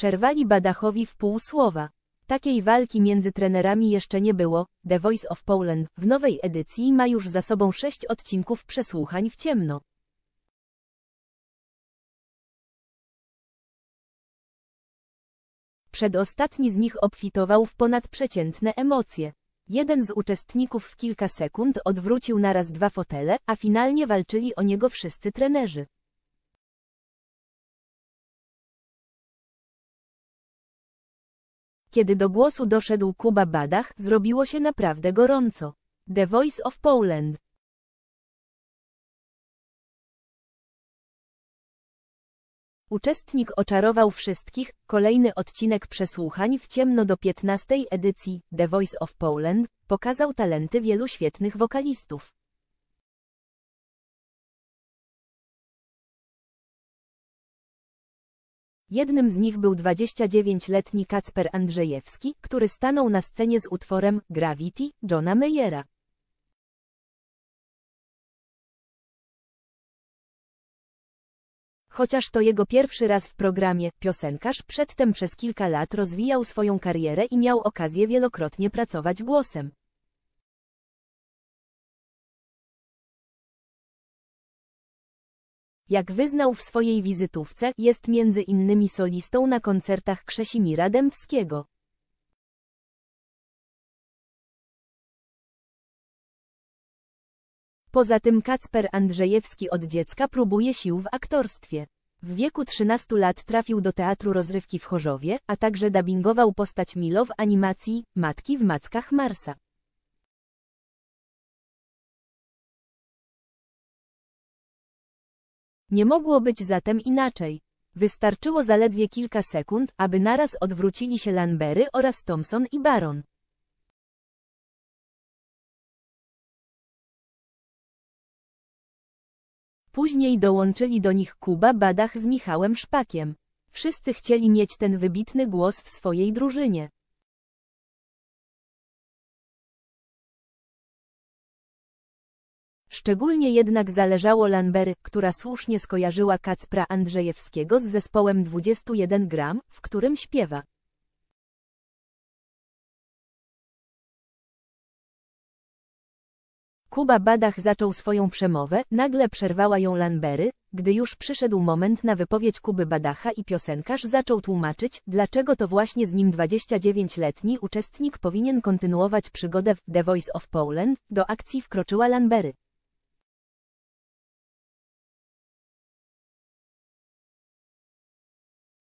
Przerwali Badachowi w pół słowa. Takiej walki między trenerami jeszcze nie było. The Voice of Poland w nowej edycji ma już za sobą sześć odcinków przesłuchań w ciemno. Przedostatni z nich obfitował w ponadprzeciętne emocje. Jeden z uczestników w kilka sekund odwrócił naraz dwa fotele, a finalnie walczyli o niego wszyscy trenerzy. Kiedy do głosu doszedł Kuba Badach, zrobiło się naprawdę gorąco. The Voice of Poland. Uczestnik oczarował wszystkich, kolejny odcinek przesłuchań w ciemno do 15 edycji The Voice of Poland pokazał talenty wielu świetnych wokalistów. Jednym z nich był 29-letni Kacper Andrzejewski, który stanął na scenie z utworem Gravity Johna Mayera. Chociaż to jego pierwszy raz w programie, piosenkarz przedtem przez kilka lat rozwijał swoją karierę i miał okazję wielokrotnie pracować głosem. Jak wyznał w swojej wizytówce, jest między innymi solistą na koncertach Krzesimira Dębskiego. Poza tym Kacper Andrzejewski od dziecka próbuje sił w aktorstwie. W wieku 13 lat trafił do teatru rozrywki w Chorzowie, a także dubbingował postać Milo w animacji Matki w Mackach Marsa. Nie mogło być zatem inaczej. Wystarczyło zaledwie kilka sekund, aby naraz odwrócili się Lambery oraz Thomson i Baron. Później dołączyli do nich Kuba Badach z Michałem Szpakiem. Wszyscy chcieli mieć ten wybitny głos w swojej drużynie. Szczególnie jednak zależało Lambery, która słusznie skojarzyła Kacpra Andrzejewskiego z zespołem 21 gram, w którym śpiewa. Kuba Badach zaczął swoją przemowę, nagle przerwała ją Lambery, gdy już przyszedł moment na wypowiedź Kuby Badacha i piosenkarz zaczął tłumaczyć, dlaczego to właśnie z nim 29-letni uczestnik powinien kontynuować przygodę w The Voice of Poland, do akcji wkroczyła Lambery.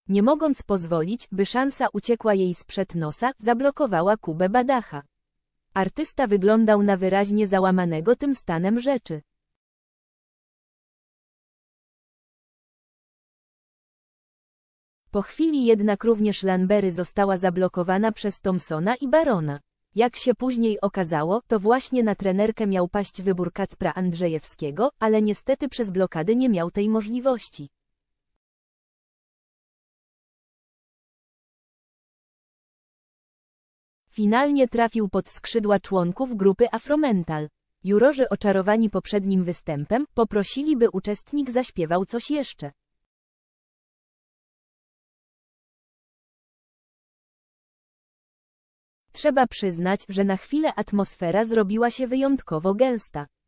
nie mogąc pozwolić, by szansa uciekła jej sprzed nosa, zablokowała Kubę Badacha. Artysta wyglądał na wyraźnie załamanego tym stanem rzeczy. Po chwili jednak również Lambery została zablokowana przez Thompsona i Barona. Jak się później okazało, to właśnie na trenerkę miał paść wybór Kacpra Andrzejewskiego, ale niestety przez blokady nie miał tej możliwości. Finalnie trafił pod skrzydła członków grupy Afromental. Jurorzy oczarowani poprzednim występem poprosili, by uczestnik zaśpiewał coś jeszcze. Trzeba przyznać, że na chwilę atmosfera zrobiła się wyjątkowo gęsta.